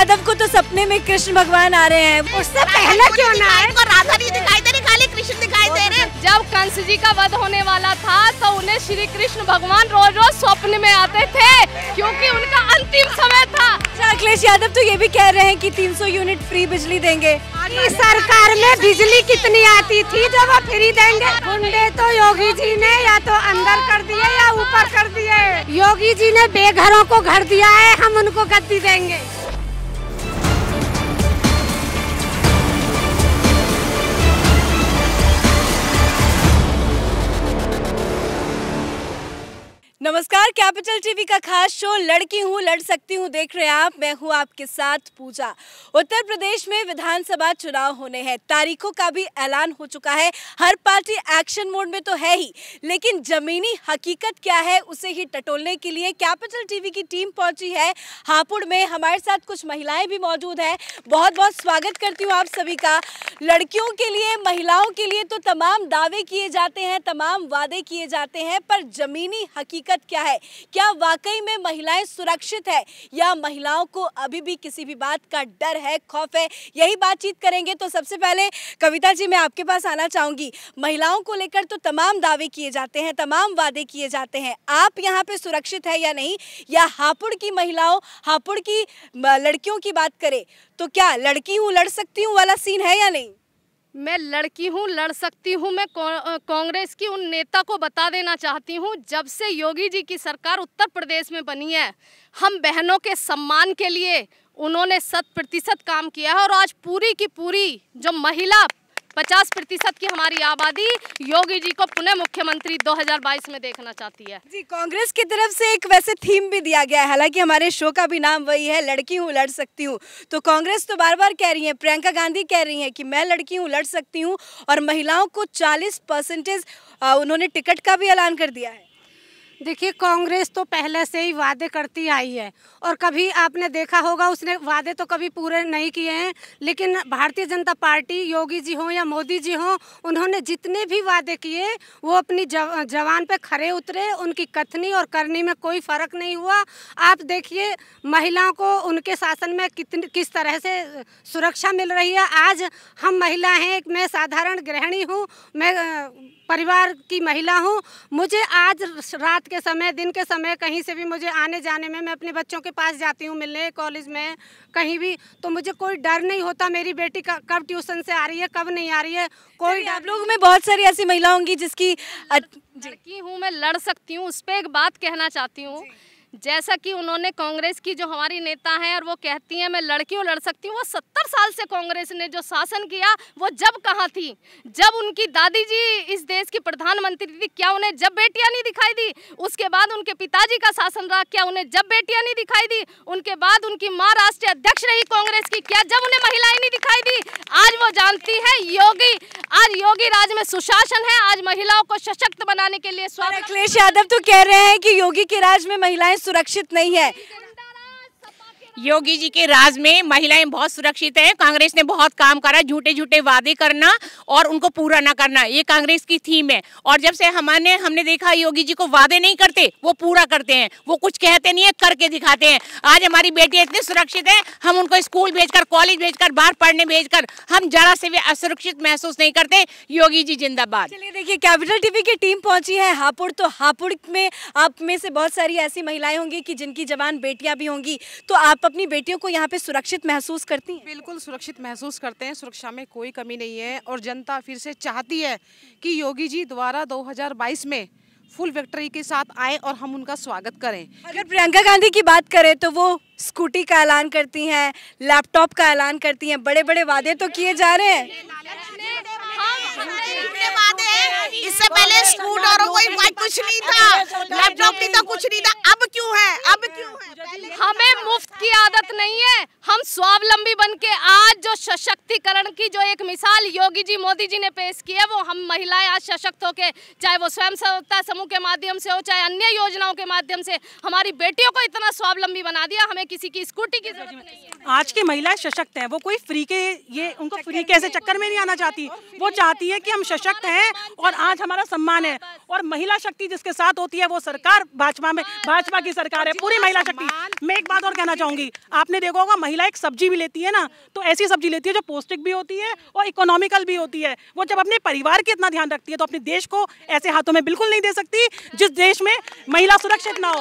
यादव को तो सपने में कृष्ण भगवान आ रहे हैं उससे पहले क्यों ना आए राधा नहीं दिखाई दे रही खाली कृष्ण दिखाई दे रहे तो जब कंस जी का वध होने वाला था तो उन्हें श्री कृष्ण भगवान रोज रोज स्वप्न में आते थे क्योंकि उनका अंतिम समय था अच्छा, अखिलेश यादव तो ये भी कह रहे हैं कि 300 यूनिट फ्री बिजली देंगे सरकार में बिजली कितनी आती थी जब वो फ्री देंगे गुंडे तो योगी जी ने या तो अंदर कर दिए या ऊपर कर दिए योगी जी ने बेघरों को घर दिया है हम उनको गद्दी देंगे नमस्कार कैपिटल टीवी का खास शो लड़की हूँ लड़ सकती हूँ देख रहे हैं आप मैं हूँ आपके साथ पूजा उत्तर प्रदेश में विधानसभा चुनाव होने हैं तारीखों का भी ऐलान हो चुका है हर पार्टी एक्शन मोड में तो है ही लेकिन जमीनी हकीकत क्या है उसे ही टटोलने के लिए कैपिटल टीवी की टीम पहुंची है हापुड़ में हमारे साथ कुछ महिलाएं भी मौजूद है बहुत बहुत स्वागत करती हूँ आप सभी का लड़कियों के लिए महिलाओं के लिए तो तमाम दावे किए जाते हैं तमाम वादे किए जाते हैं पर जमीनी हकीकत क्या है क्या वाकई में महिलाएं सुरक्षित है या महिलाओं को अभी भी किसी भी बात का डर है खौफ है यही बातचीत करेंगे तो सबसे पहले कविता जी मैं आपके पास आना चाहूंगी महिलाओं को लेकर तो तमाम दावे किए जाते हैं तमाम वादे किए जाते हैं आप यहाँ पे सुरक्षित है या नहीं या हापुड़ की महिलाओं हापुड़ की लड़कियों की बात करें तो क्या लड़की हूँ लड़ सकती हूँ वाला सीन है या नहीं मैं लड़की हूँ लड़ सकती हूँ मैं कांग्रेस की उन नेता को बता देना चाहती हूँ जब से योगी जी की सरकार उत्तर प्रदेश में बनी है हम बहनों के सम्मान के लिए उन्होंने शत प्रतिशत काम किया है और आज पूरी की पूरी जो महिला पचास प्रतिशत की हमारी आबादी योगी जी को पुनः मुख्यमंत्री 2022 में देखना चाहती है जी कांग्रेस की तरफ से एक वैसे थीम भी दिया गया है हालांकि हमारे शो का भी नाम वही है लड़की हूँ लड़ सकती हूँ तो कांग्रेस तो बार बार कह रही है प्रियंका गांधी कह रही है कि मैं लड़की हूँ लड़ सकती हूँ और महिलाओं को चालीस परसेंटेज उन्होंने टिकट का भी ऐलान कर दिया है देखिए कांग्रेस तो पहले से ही वादे करती आई है और कभी आपने देखा होगा उसने वादे तो कभी पूरे नहीं किए हैं लेकिन भारतीय जनता पार्टी योगी जी हों या मोदी जी हों उन्होंने जितने भी वादे किए वो अपनी जव, जवान पे खड़े उतरे उनकी कथनी और करनी में कोई फ़र्क नहीं हुआ आप देखिए महिलाओं को उनके शासन में कितनी किस तरह से सुरक्षा मिल रही है आज हम महिला हैं मैं साधारण गृहिणी हूँ मैं परिवार की महिला हूँ मुझे आज रात के समय दिन के समय कहीं से भी मुझे आने जाने में मैं अपने बच्चों के पास जाती हूँ मिलने कॉलेज में कहीं भी तो मुझे कोई डर नहीं होता मेरी बेटी कब ट्यूशन से आ रही है कब नहीं आ रही है कोई आप लोग में बहुत सारी ऐसी महिला होंगी जिसकी लड़की हूँ मैं लड़ सकती हूँ उस पर एक बात कहना चाहती हूँ जैसा कि उन्होंने कांग्रेस की जो हमारी नेता हैं और वो कहती हैं मैं लड़कियों लड़ सकती हूँ वो सत्तर साल से कांग्रेस ने जो शासन किया वो जब कहाँ थी जब उनकी दादी जी इस देश की प्रधानमंत्री थी क्या उन्हें जब बेटियाँ नहीं दिखाई दी उसके बाद उनके पिताजी का शासन रहा क्या उन्हें जब बेटियाँ नहीं दिखाई दी उनके बाद उनकी माँ राष्ट्रीय अध्यक्ष रही कांग्रेस की क्या जब उन्हें महिलाएं नहीं दिखाई दी आज वो जानती है योगी आज योगी राज में सुशासन है आज महिलाओं को सशक्त बनाने के लिए अखिलेश यादव तो कह रहे हैं कि योगी के राज में महिलाएं सुरक्षित नहीं है योगी जी के राज में महिलाएं बहुत सुरक्षित हैं कांग्रेस ने बहुत काम करा झूठे झूठे वादे करना और उनको पूरा ना करना ये कांग्रेस की थीम है और जब से हमारे हमने देखा योगी जी को वादे नहीं करते वो पूरा करते हैं वो कुछ कहते नहीं है करके दिखाते हैं आज हमारी बेटी इतनी सुरक्षित है हम उनको स्कूल भेजकर कॉलेज भेजकर बाहर पढ़ने भेजकर हम जरा से भी असुरक्षित महसूस नहीं करते योगी जी जिंदाबाद चलिए देखिए कैपिटल टीवी की टीम पहुंची है हापुड़ तो हापुड़ में आप में से बहुत सारी ऐसी महिलाएं होंगी कि जिनकी जवान बेटियां भी होंगी तो आप अपनी बेटियों को यहाँ पे सुरक्षित महसूस करती हैं बिल्कुल सुरक्षित महसूस करते हैं सुरक्षा में कोई कमी नहीं है और जनता फिर से चाहती है कि योगी जी द्वारा 2022 में फुल विक्ट्री के साथ आए और हम उनका स्वागत करें अगर प्रियंका गांधी की बात करें तो वो स्कूटी का ऐलान करती हैं लैपटॉप का ऐलान करती हैं बड़े बड़े वादे तो किए जा रहे हैं इससे पहले स्कूटरों कोई कुछ नहीं था लैपटॉप नहीं था कुछ नहीं था अब क्यों है अब क्यों है हमें मुफ्त की आदत नहीं है हम स्वावलंबी बन के आज जो सशक्तिकरण की जो एक मिसाल योगी जी मोदी जी ने पेश की है वो हम महिलाएं आज सशक्त होके चाहे वो स्वयं सहायता समूह के माध्यम से हो चाहे अन्य योजनाओं के माध्यम से हमारी बेटियों को इतना स्वावलंबी बना दिया हमें किसी की स्कूटी की जरूरत नहीं है आज की महिलाएं सशक्त हैं वो कोई फ्री के ये उनको फ्री के ऐसे चक्कर में नहीं आना चाहती वो चाहती है कि हम सशक्त हैं और आज हमारा सम्मान है और महिला शक्ति जिसके साथ होती है वो सरकार भाजपा में हाँ, भाजपा की सरकार है पूरी महिला शक्ति मैं एक बात और कहना चाहूंगी आपने देखा होगा महिला एक सब्जी भी लेती है ना तो ऐसी सब्जी लेती है जो पौष्टिक भी होती है और इकोनॉमिकल भी होती है वो जब अपने परिवार की इतना ध्यान रखती है तो अपने देश को ऐसे हाथों में बिल्कुल नहीं दे सकती जिस देश में महिला सुरक्षित ना हो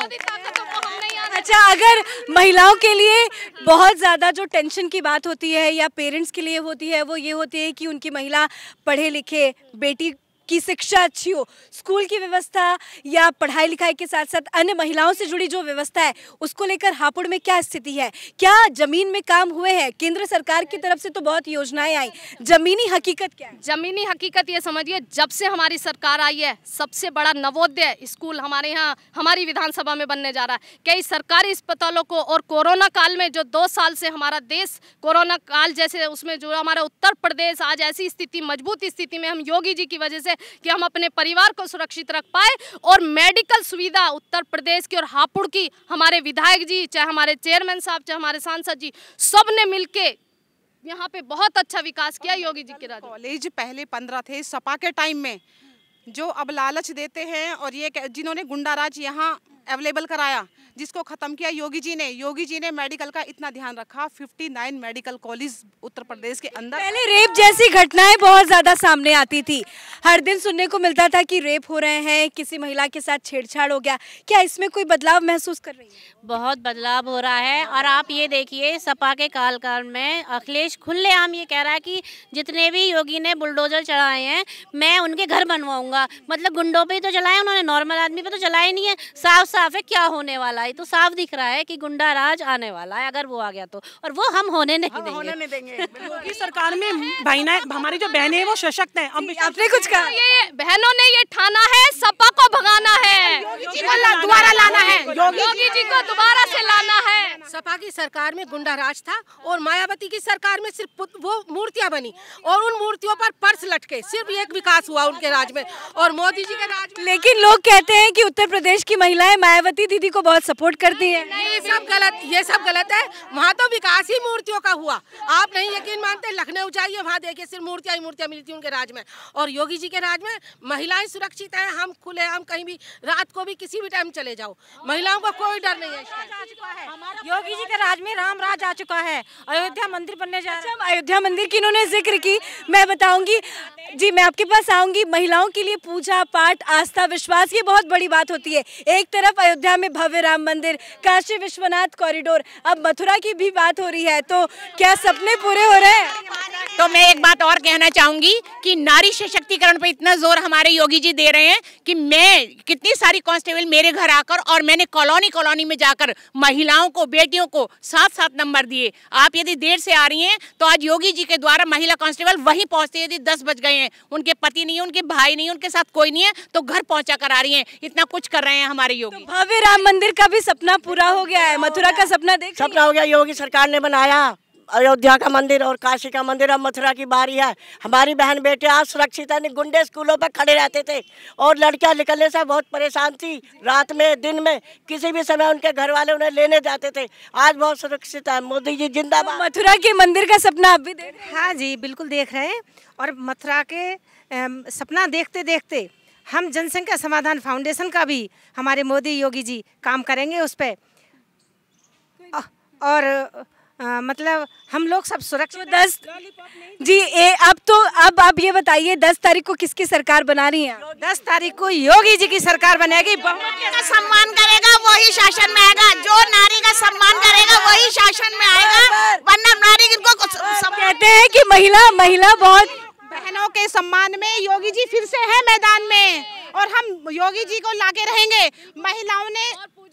अच्छा अगर महिलाओं के लिए बहुत ज़्यादा जो टेंशन की बात होती है या पेरेंट्स के लिए होती है वो ये होती है कि उनकी महिला पढ़े लिखे बेटी की शिक्षा अच्छी हो स्कूल की व्यवस्था या पढ़ाई लिखाई के साथ साथ अन्य महिलाओं से जुड़ी जो व्यवस्था है उसको लेकर हापुड़ में क्या स्थिति है क्या जमीन में काम हुए हैं केंद्र सरकार की तरफ से तो बहुत योजनाएं आई जमीनी हकीकत क्या है जमीनी हकीकत ये समझिए जब से हमारी सरकार आई है सबसे बड़ा नवोदय स्कूल हमारे यहाँ हमारी विधानसभा में बनने जा रहा है कई सरकारी अस्पतालों को और कोरोना काल में जो दो साल से हमारा देश कोरोना काल जैसे उसमें जो हमारा उत्तर प्रदेश आज ऐसी स्थिति मजबूत स्थिति में हम योगी जी की वजह से कि हम अपने परिवार को सुरक्षित रख पाए और मेडिकल सुविधा उत्तर प्रदेश की और हापुड़ की हमारे विधायक जी चाहे हमारे चेयरमैन साहब चाहे हमारे सांसद जी सब ने मिल यहाँ पे बहुत अच्छा विकास किया योगी जी के राज कॉलेज पहले पंद्रह थे सपा के टाइम में जो अब लालच देते हैं और ये जिन्होंने गुंडा राज यहाँ अवेलेबल कराया जिसको ख़त्म किया योगी जी ने योगी जी ने मेडिकल का इतना ध्यान रखा 59 मेडिकल कॉलेज उत्तर प्रदेश के अंदर पहले रेप जैसी घटनाएं बहुत ज़्यादा सामने आती थी हर दिन सुनने को मिलता था कि रेप हो रहे हैं किसी महिला के साथ छेड़छाड़ हो गया क्या इसमें कोई बदलाव महसूस कर रही है बहुत बदलाव हो रहा है और आप ये देखिए सपा के कालकाल में अखिलेश खुल्लेआम ये कह रहा है कि जितने भी योगी ने बुलडोजर चढ़ाए हैं मैं उनके घर बनवाऊंगा मतलब गुंडों पर ही तो चलाए उन्होंने नॉर्मल आदमी पर तो चलाए नहीं है साफ साफ साफ है क्या होने वाला है तो साफ दिख रहा है कि गुंडा राज आने वाला है अगर वो आ गया तो और वो हम होने नहीं हम देंगे होने नहीं देंगे योगी सरकार में बहना हमारी जो बहनें हैं वो सशक्त हैं अब आपने कुछ कहा ये बहनों ने ये ठाना है सपा को भगाना है दोबारा लाना है योगी जी को दोबारा से लाना है सपा की सरकार में गुंडा राज था और मायावती की सरकार में सिर्फ वो मूर्तियां बनी और उन मूर्तियों पर पर्स लटके सिर्फ एक विकास हुआ उनके राज में और मोदी जी के राज में लेकिन लोग कहते हैं कि उत्तर प्रदेश की महिलाएं मायावती दीदी को बहुत सपोर्ट करती है नहीं सब गलत ये सब गलत है वहाँ तो विकास ही मूर्तियों का हुआ आप नहीं यकीन मानते लखनऊ जाइए वहाँ देखिए सिर्फ मूर्तियाँ ही मूर्तियाँ मिलती उनके राज में और योगी जी के राज में महिलाएं सुरक्षित हैं हम खुले हम कहीं भी रात को भी किसी भी टाइम चले जाओ महिलाओं का कोई डर नहीं है योगी जी के राज में राम राज आ चुका है अयोध्या मंदिर बनने जा रहा है अच्छा, अयोध्या मंदिर की इन्होंने जिक्र की मैं बताऊंगी जी मैं आपके पास आऊंगी महिलाओं के लिए पूजा पाठ आस्था विश्वास ये बहुत बड़ी बात होती है एक तरफ अयोध्या में भव्य राम मंदिर काशी विश्वनाथ कॉरिडोर अब मथुरा की भी बात हो रही है तो क्या सपने पूरे हो रहे हैं तो मैं एक बात और कहना चाहूंगी कि नारी सशक्तिकरण पर इतना जोर हमारे योगी जी दे रहे हैं कि मैं कितनी सारी कांस्टेबल मेरे घर आकर और मैंने कॉलोनी कॉलोनी में जाकर महिलाओं को बेटियों को साथ साथ नंबर दिए आप यदि देर से आ रही हैं तो आज योगी जी के द्वारा महिला कांस्टेबल वहीं पहुंचते यदि दस बज गए हैं उनके पति नहीं है उनके भाई नहीं उनके साथ कोई नहीं है तो घर पहुँचा कर आ रही है इतना कुछ कर रहे हैं हमारे योगी तो भव्य राम मंदिर का भी सपना पूरा हो गया है मथुरा का सपना देख सपना हो गया योगी सरकार ने बनाया अयोध्या का मंदिर और काशी का मंदिर अब मथुरा की बारी है हमारी बहन बेटे आज सुरक्षित गुंडे स्कूलों पर खड़े रहते थे और लड़कियां निकलने से बहुत परेशान थी रात में दिन में किसी भी समय उनके घर वाले उन्हें लेने जाते थे आज बहुत सुरक्षित है मोदी जी जिंदाबाद तो मथुरा के मंदिर का सपना आप भी देख हाँ जी बिल्कुल देख रहे हैं और मथुरा के सपना देखते देखते हम जनसंख्या समाधान फाउंडेशन का भी हमारे मोदी योगी जी काम करेंगे उस पर और आ, मतलब हम लोग सब सुरक्षित तो दस जी ए, अब तो अब आप ये बताइए दस तारीख को किसकी सरकार बना रही है दस तारीख को योगी जी की सरकार बनेगी का सम्मान करेगा वही शासन में आएगा जो नारी का सम्मान करेगा वही शासन में आएगा वरना नारी इनको कहते हैं कि महिला महिला बहुत बहनों के सम्मान में योगी जी फिर से है मैदान में और हम योगी जी को लाके रहेंगे महिलाओं ने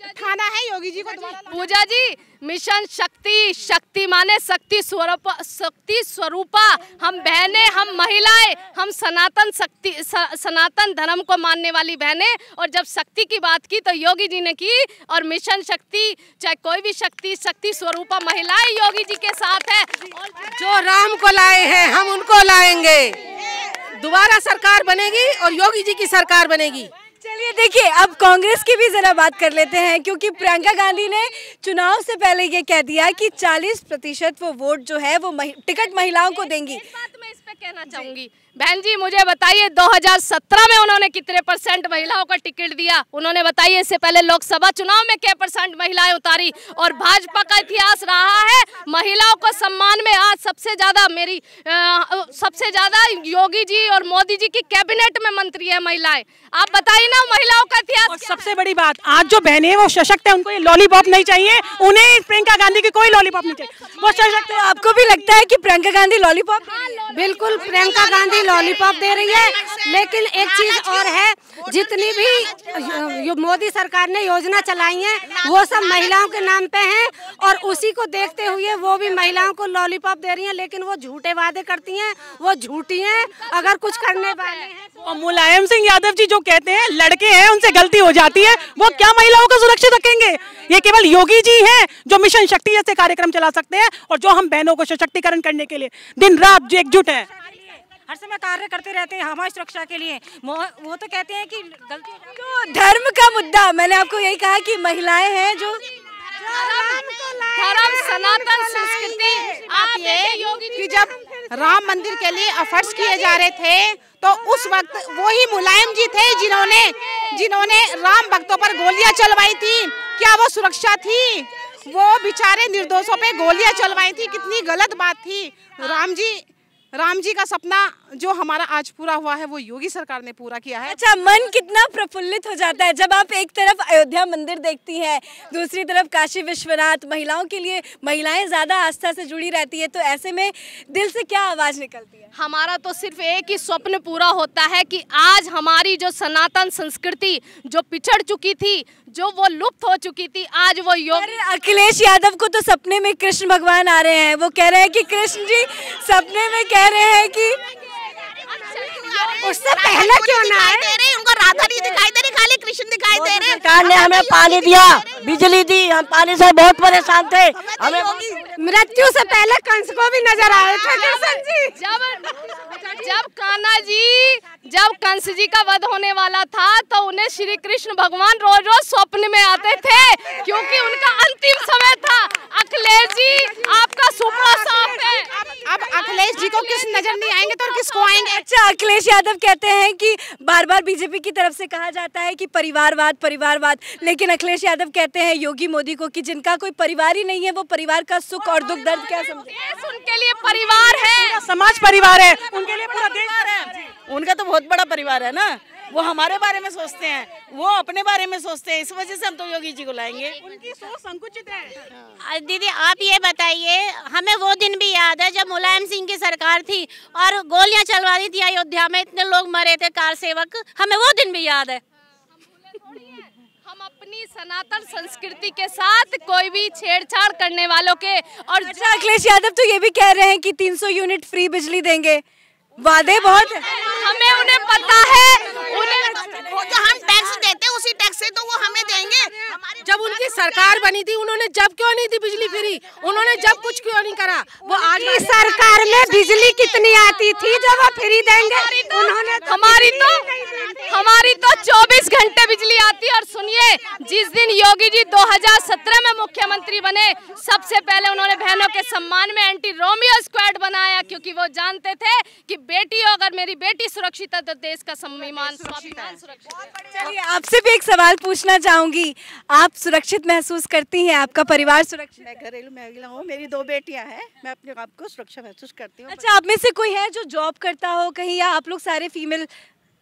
खाना है योगी जी को पूजा जी मिशन शक्ति शक्ति माने शक्ति स्वरूप शक्ति स्वरूपा हम बहने हम महिलाएं हम सनातन शक्ति सनातन धर्म को मानने वाली बहने और जब शक्ति की बात की तो योगी जी ने की और मिशन शक्ति चाहे कोई भी शक्ति शक्ति स्वरूपा महिलाएं योगी जी के साथ है जो राम को लाए हैं हम उनको लाएंगे दोबारा सरकार बनेगी और योगी जी की सरकार बनेगी चलिए देखिए अब कांग्रेस की भी जरा बात कर लेते हैं क्योंकि प्रियंका गांधी ने चुनाव से पहले ये कह दिया कि 40 प्रतिशत वो वोट जो है वो महि, टिकट महिलाओं को देंगी इस कहना चाहूंगी बहन जी मुझे बताइए 2017 में उन्होंने कितने परसेंट महिलाओं का टिकट दिया उन्होंने बताइए इससे पहले लोकसभा चुनाव में क्या परसेंट महिलाएं उतारी और भाजपा का इतिहास रहा है महिलाओं का सम्मान में आज सबसे ज़्यादा मेरी आ, सबसे ज़्यादा योगी जी और मोदी जी की कैबिनेट में मंत्री है महिलाएं आप बताइए ना महिलाओं का इतिहास सबसे बड़ी बात आज जो बहने वो सशक्त है उनको ये लॉलीपॉप नहीं चाहिए उन्हें प्रियंका गांधी की कोई लॉलीपॉप नहीं चाहिए वो सशक्त है आपको भी लगता है की प्रियंका गांधी लॉलीपॉप हाँ, बिल्कुल प्रियंका गांधी लॉलीपॉप दे रही है लेकिन एक चीज और है जितनी भी मोदी सरकार ने योजना चलाई है वो सब महिलाओं के नाम पे है और उसी को देखते हुए वो भी महिलाओं को लॉलीपॉप दे रही हैं लेकिन वो झूठे वादे करती हैं वो झूठी हैं अगर कुछ करने वाले हैं तो मुलायम सिंह यादव जी जो कहते हैं लड़के हैं उनसे गलती हो जाती है वो क्या महिलाओं को सुरक्षित रखेंगे ये केवल योगी जी हैं जो मिशन शक्ति जैसे कार्यक्रम चला सकते हैं और जो हम बहनों को सशक्तिकरण करने के लिए दिन रात जो एकजुट है हर समय कार्य करते रहते हैं हमारी सुरक्षा के लिए वो तो कहते हैं कि गलती धर्म का मुद्दा मैंने आपको यही कहा कि महिलाएं हैं जो धर्म सनातन संस्कृति आप ये कि जब राम मंदिर के लिए अफर्स किए जा रहे थे तो उस वक्त वही मुलायम जी थे जिन्होंने जिन्होंने राम भक्तों पर गोलियां चलवाई थी क्या वो सुरक्षा थी वो बिचारे निर्दोषों पे गोलियां चलवाई थी कितनी गलत बात थी राम जी राम जी का सपना जो हमारा आज पूरा हुआ है वो योगी सरकार ने पूरा किया है अच्छा मन कितना प्रफुल्लित हो जाता है जब आप एक तरफ अयोध्या मंदिर देखती हैं दूसरी तरफ काशी विश्वनाथ महिलाओं के लिए महिलाएं ज़्यादा आस्था से जुड़ी रहती है तो ऐसे में दिल से क्या आवाज़ निकलती है हमारा तो सिर्फ एक ही स्वप्न पूरा होता है कि आज हमारी जो सनातन संस्कृति जो पिछड़ चुकी थी जो वो लुप्त हो चुकी थी आज वो योग अखिलेश यादव को तो सपने में कृष्ण भगवान आ रहे हैं वो कह रहे हैं कि कृष्ण जी सपने में कह रहे हैं कि उससे पहले क्यों ना आए उनको राधा नहीं दिखाई दे रही खाली कृष्ण दिखाई दे रहे सरकार ने हमें पानी दिया बिजली दी हम पानी से बहुत परेशान थे हमें तो मृत्यु से पहले कंस को भी नजर आए थे हाँ। कृष्ण जी जब जब कान्हा जी जब कंस जी का वध होने वाला था तो उन्हें श्री कृष्ण भगवान रोज रोज स्वप्न में आते थे क्योंकि उनका अंतिम समय था अखिलेश जी आपका सुपड़ा साफ है अब अखिलेश जी को किस नजर नहीं आएंगे तो किसको आएंगे अच्छा अखिलेश यादव कहते हैं कि बार बार बीजेपी की तरफ से कहा जाता है कि परिवारवाद परिवारवाद लेकिन अखिलेश यादव कहते हैं योगी मोदी को कि जिनका कोई परिवार ही नहीं है वो परिवार का सुख और दुख दर्द क्या समझे उनके लिए परिवार है समाज परिवार है उनके लिए पूरा देश है उनका तो बहुत बड़ा परिवार है ना वो हमारे बारे में सोचते हैं वो अपने बारे में सोचते हैं इस वजह से हम तो योगी जी को लाएंगे उनकी सोच संकुचित है दीदी आप ये बताइए हमें वो दिन भी याद है जब मुलायम सिंह की सरकार थी और गोलियां चलवा दी थी अयोध्या में इतने लोग मरे थे कार सेवक हमें वो दिन भी याद है हम अपनी सनातन संस्कृति के साथ कोई भी छेड़छाड़ करने वालों के और अच्छा अखिलेश यादव तो ये भी कह रहे हैं कि 300 यूनिट फ्री बिजली देंगे वादे बहुत हमें उन्हें पड़ता है उन्हें जो हम टैक्स देते प्रवासी टैक्स है तो वो हमें देंगे जब उनकी सरकार बनी थी उन्होंने जब क्यों नहीं दी बिजली फ्री उन्होंने जब कुछ क्यों नहीं करा वो आज की सरकार में बिजली कितनी आती थी जब वो फ्री देंगे उन्होंने हमारी तो, तो, तो- हमारी तो 24 घंटे बिजली आती है और सुनिए जिस दिन योगी जी 2017 में मुख्यमंत्री बने सबसे पहले उन्होंने बहनों के सम्मान में एंटी रोमियो स्क्वाड बनाया क्योंकि वो जानते थे कि बेटी अगर मेरी बेटी सुरक्षित है तो देश का सम्मान सुरक्षित है आपसे भी एक सवाल पूछना चाहूंगी आप सुरक्षित महसूस करती हैं आपका परिवार सुरक्षित मैं घरेलू महिला हूँ मेरी दो बेटियां हैं मैं अपने आप को सुरक्षा महसूस करती हूँ अच्छा आप में से कोई है जो जॉब करता हो कहीं या आप लोग सारे फीमेल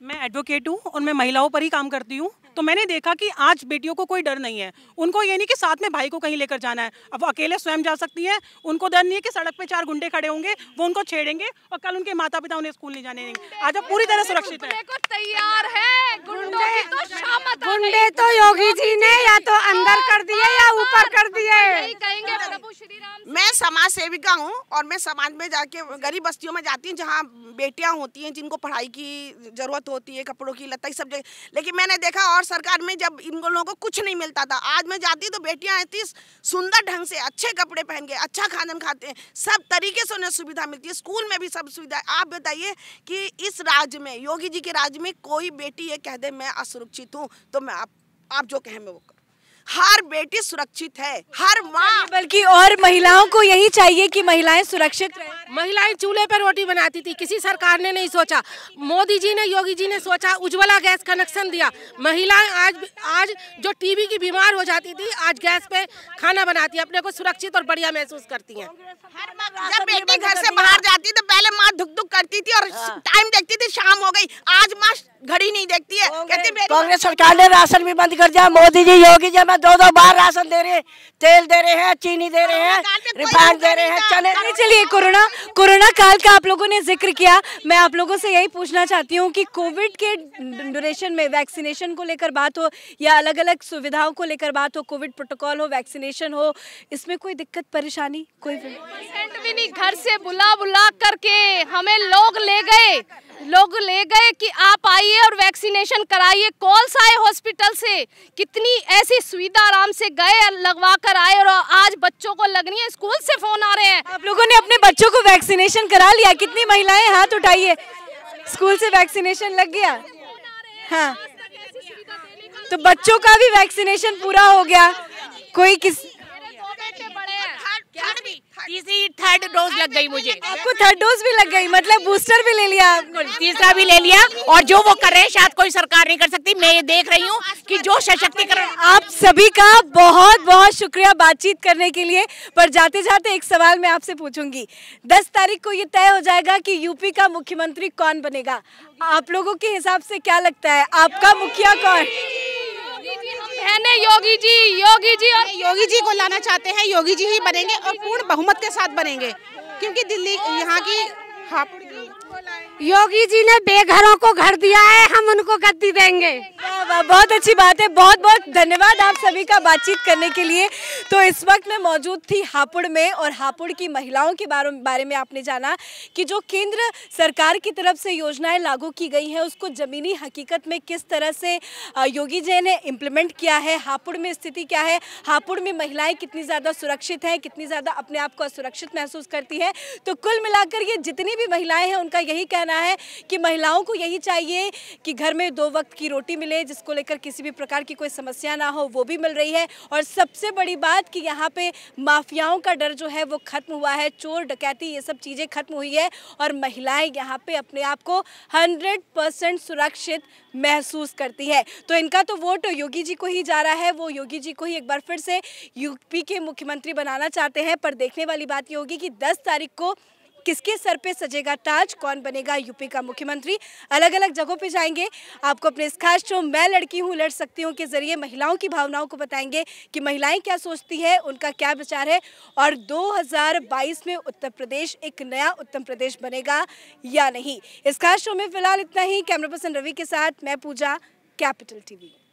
मैं एडवोकेट हूँ और मैं महिलाओं पर ही काम करती हूँ तो मैंने देखा कि आज बेटियों को कोई डर नहीं है उनको ये नहीं कि साथ में भाई को कहीं लेकर जाना है अब वो अकेले स्वयं जा सकती हैं उनको डर नहीं है कि सड़क पे चार गुंडे खड़े होंगे वो उनको छेड़ेंगे और कल उनके माता पिता उन्हें स्कूल नहीं जाने देंगे आज अब पूरी तरह सुरक्षित है तैयार है तो गुंडे तो योगी जी ने या तो अंदर कर दिए या हाँ, ऊपर कर दिए तो मैं समाज सेविका हूँ और मैं समाज में जाके गरीब बस्तियों में जाती हूँ जहाँ बेटियाँ होती हैं जिनको पढ़ाई की जरूरत हो होती है कपड़ों की लता सब जगह लेकिन मैंने देखा और सरकार में जब इन लोगों को कुछ नहीं मिलता था आज मैं जाती तो बेटियाँ इतनी सुंदर ढंग से अच्छे कपड़े पहन के अच्छा खानन खाते हैं सब तरीके से उन्हें सुविधा मिलती है स्कूल में भी सब सुविधा आप बताइए कि इस राज्य में योगी जी के राज्य में कोई बेटी ये कह दे मैं असुरक्षित हूँ तो मैं आप आप जो कहें मैं वो हर बेटी सुरक्षित है हर माँ बल्कि और महिलाओं को यही चाहिए कि महिलाएं सुरक्षित रहें महिलाएं चूल्हे पर रोटी बनाती थी किसी सरकार ने नहीं सोचा मोदी जी ने योगी जी ने सोचा उज्ज्वला गैस कनेक्शन दिया महिलाएं आज आज जो टीबी की बीमार हो जाती थी आज गैस पे खाना बनाती है अपने को सुरक्षित और बढ़िया महसूस करती है जब बेटी घर से बाहर जाती तो पहले माँ धुक धुक करती थी और हाँ। टाइम देखती थी शाम हो गई आज माँ घड़ी नहीं देखती है कहती कांग्रेस सरकार ने राशन भी बंद कर दिया मोदी जी योगी जी में दो दो बार राशन दे रहे हैं तेल दे रहे हैं चीनी दे रहे हैं रिफाइंड दे रहे हैं चने चलिए कोरोना कोरोना काल का आप लोगों ने जिक्र किया मैं आप लोगों से यही पूछना चाहती हूँ कि कोविड के ड्यूरेशन में वैक्सीनेशन को लेकर बात हो या अलग अलग सुविधाओं को लेकर बात हो कोविड प्रोटोकॉल हो वैक्सीनेशन हो इसमें कोई दिक्कत परेशानी कोई भी नहीं घर से बुला बुला करके हमें लोग ले गए लोग ले गए कि आप आइए और वैक्सीनेशन कराइए कॉल्स आए हॉस्पिटल से कितनी ऐसी सुविधा आराम से गए लगवा कर आए और आज बच्चों को लग रही है स्कूल से फोन आ रहे हैं आप लोगों ने अपने बच्चों को वैक्सीनेशन करा लिया कितनी महिलाएं हाथ उठाइए स्कूल से वैक्सीनेशन लग गया हाँ तो बच्चों का भी वैक्सीनेशन पूरा हो गया कोई किस तीसरी थर्ड डोज लग गई मुझे आपको थर्ड डोज भी लग गई मतलब बूस्टर भी ले लिया तीसरा भी ले लिया और जो वो कर रहे हैं शायद कोई सरकार नहीं कर सकती मैं ये देख रही हूँ कि जो सशक्तिकरण आप सभी का बहुत बहुत शुक्रिया बातचीत करने के लिए पर जाते जाते एक सवाल मैं आपसे पूछूंगी दस तारीख को ये तय हो जाएगा की यूपी का मुख्यमंत्री कौन बनेगा आप लोगों के हिसाब से क्या लगता है आपका मुखिया कौन मैंने योगी जी योगी जी और योगी जी को लाना चाहते हैं योगी जी ही बनेंगे और पूर्ण बहुमत के साथ बनेंगे क्योंकि दिल्ली यहाँ की की योगी जी ने बेघरों को घर दिया है हम उनको गद्दी देंगे हाँ, बहुत अच्छी बात है बहुत बहुत धन्यवाद आप सभी का बातचीत करने के लिए तो इस वक्त मैं मौजूद थी हापुड़ में और हापुड़ की महिलाओं के बारे में आपने जाना कि जो केंद्र सरकार की तरफ से योजनाएं लागू की गई हैं उसको ज़मीनी हकीकत में किस तरह से योगी जय ने इम्प्लीमेंट किया है हापुड़ में स्थिति क्या है हापुड़ में महिलाएं कितनी ज़्यादा सुरक्षित हैं कितनी ज़्यादा अपने आप को असुरक्षित महसूस करती हैं तो कुल मिलाकर ये जितनी भी महिलाएं हैं उनका यही कहना है कि महिलाओं को यही चाहिए कि घर में दो वक्त की रोटी मिले जिसको लेकर किसी भी प्रकार की कोई समस्या ना हो वो भी मिल रही है और सबसे बड़ी बात कि यहाँ पे माफियाओं का डर जो है वो खत्म हुआ है चोर डकैती ये सब चीज़ें खत्म हुई है और महिलाएं यहाँ पे अपने आप को हंड्रेड परसेंट सुरक्षित महसूस करती है तो इनका तो वोट योगी जी को ही जा रहा है वो योगी जी को ही एक बार फिर से यूपी के मुख्यमंत्री बनाना चाहते हैं पर देखने वाली बात ये होगी कि दस तारीख को किसके सर पे सजेगा ताज कौन बनेगा यूपी का मुख्यमंत्री अलग अलग जगहों पे जाएंगे आपको अपने इस खास शो मैं लड़की हूँ लड़ सकती हूँ के जरिए महिलाओं की भावनाओं को बताएंगे कि महिलाएं क्या सोचती है उनका क्या विचार है और 2022 में उत्तर प्रदेश एक नया उत्तम प्रदेश बनेगा या नहीं इस खास शो में फिलहाल इतना ही कैमरा पर्सन रवि के साथ मैं पूजा कैपिटल टीवी